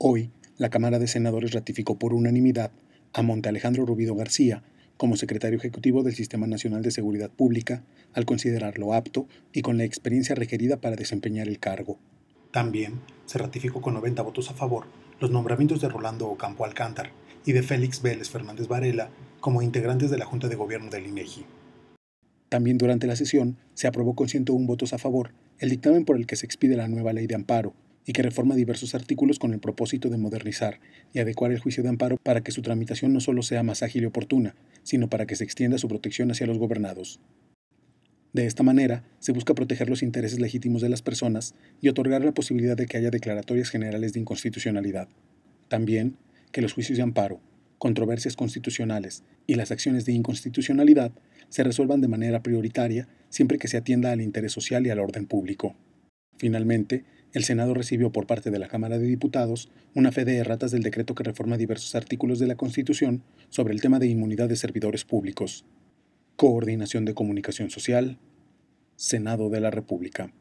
Hoy, la Cámara de Senadores ratificó por unanimidad a Monte Alejandro Rubido García como secretario ejecutivo del Sistema Nacional de Seguridad Pública al considerarlo apto y con la experiencia requerida para desempeñar el cargo. También se ratificó con 90 votos a favor los nombramientos de Rolando Ocampo Alcántar y de Félix Vélez Fernández Varela como integrantes de la Junta de Gobierno del INEGI. E También durante la sesión se aprobó con 101 votos a favor el dictamen por el que se expide la nueva ley de amparo, y que reforma diversos artículos con el propósito de modernizar y adecuar el juicio de amparo para que su tramitación no solo sea más ágil y oportuna, sino para que se extienda su protección hacia los gobernados. De esta manera, se busca proteger los intereses legítimos de las personas y otorgar la posibilidad de que haya declaratorias generales de inconstitucionalidad. También, que los juicios de amparo, controversias constitucionales y las acciones de inconstitucionalidad se resuelvan de manera prioritaria siempre que se atienda al interés social y al orden público. Finalmente, el Senado recibió por parte de la Cámara de Diputados una fe de erratas del decreto que reforma diversos artículos de la Constitución sobre el tema de inmunidad de servidores públicos. Coordinación de Comunicación Social, Senado de la República.